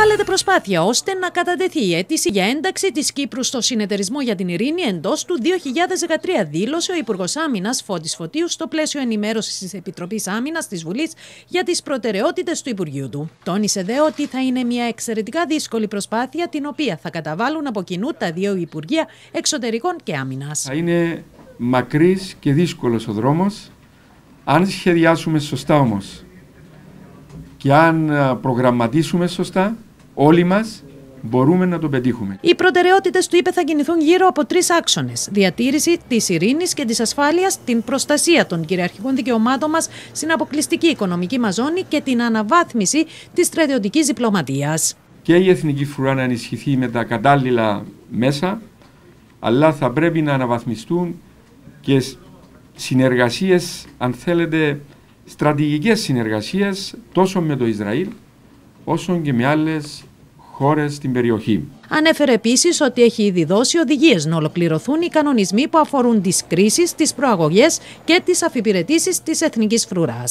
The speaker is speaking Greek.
Βάλετε προσπάθεια ώστε να κατατεθεί η αίτηση για ένταξη της Κύπρου στο Συνεταιρισμό για την Ειρήνη εντός του 2013, δήλωσε ο Υπουργός Άμυνας Φώτης Φωτίου στο πλαίσιο ενημέρωσης της Επιτροπής Άμυνας της Βουλής για τις προτεραιότητες του Υπουργείου του. Τόνισε δε ότι θα είναι μια εξαιρετικά δύσκολη προσπάθεια την οποία θα καταβάλουν από κοινού τα δύο Υπουργεία Εξωτερικών και Άμυνας. Θα είναι μακρύς και δύσκολος ο δρόμος, αν σχεδιάσουμε σωστά όμως και αν ε, προγραμματίσουμε σωστά όλοι μας μπορούμε να το πετύχουμε. Οι προτεραιότητες του είπε θα κινηθούν γύρω από τρεις άξονες. διατήρηση της ειρήνης και της ασφάλειας, την προστασία των κυριαρχικών δικαιωμάτων μας στην αποκλειστική οικονομική μας ζώνη και την αναβάθμιση της στρατιωτικής διπλωματίας. Και η εθνική φρουρά να ενισχυθεί με τα κατάλληλα μέσα, αλλά θα πρέπει να αναβαθμιστούν και συνεργασίες, αν θέλετε, στρατηγικές συνεργασίες τόσο με το Ισραήλ όσο και με άλλες χώρες στην περιοχή. Ανέφερε επίσης ότι έχει ήδη δώσει οδηγίες να ολοκληρωθούν οι κανονισμοί που αφορούν τις κρίσεις, τις προαγωγές και τις αφιπηρετήσεις της εθνικής φρουράς.